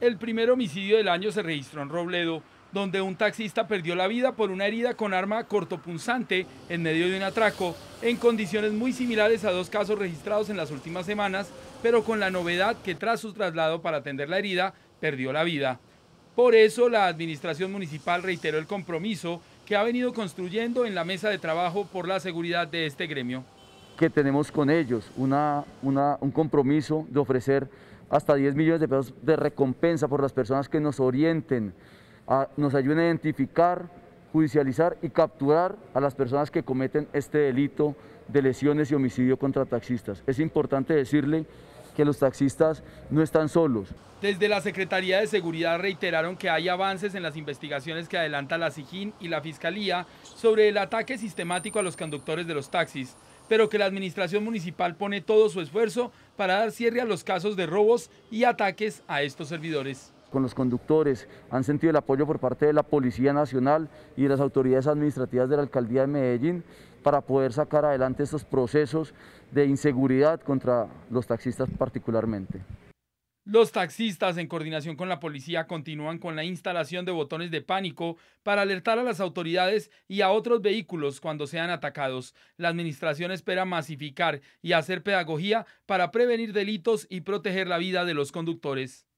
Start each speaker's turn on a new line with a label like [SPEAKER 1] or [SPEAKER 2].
[SPEAKER 1] El primer homicidio del año se registró en Robledo, donde un taxista perdió la vida por una herida con arma cortopunzante en medio de un atraco, en condiciones muy similares a dos casos registrados en las últimas semanas, pero con la novedad que tras su traslado para atender la herida, perdió la vida. Por eso la Administración Municipal reiteró el compromiso que ha venido construyendo en la mesa de trabajo por la seguridad de este gremio.
[SPEAKER 2] Que tenemos con ellos una, un compromiso de ofrecer hasta 10 millones de pesos de recompensa por las personas que nos orienten, nos ayuden a identificar, judicializar y capturar a las personas que cometen este delito de lesiones y homicidio contra taxistas. Es importante decirle que los taxistas no están solos.
[SPEAKER 1] Desde la Secretaría de Seguridad reiteraron que hay avances en las investigaciones que adelanta la SIJIN y la Fiscalía sobre el ataque sistemático a los conductores de los taxis, pero que la Administración Municipal pone todo su esfuerzo para dar cierre a los casos de robos y ataques a estos servidores
[SPEAKER 2] con los conductores, han sentido el apoyo por parte de la Policía Nacional y de las autoridades administrativas de la Alcaldía de Medellín para poder sacar adelante estos procesos de inseguridad contra los taxistas particularmente.
[SPEAKER 1] Los taxistas, en coordinación con la policía, continúan con la instalación de botones de pánico para alertar a las autoridades y a otros vehículos cuando sean atacados. La administración espera masificar y hacer pedagogía para prevenir delitos y proteger la vida de los conductores.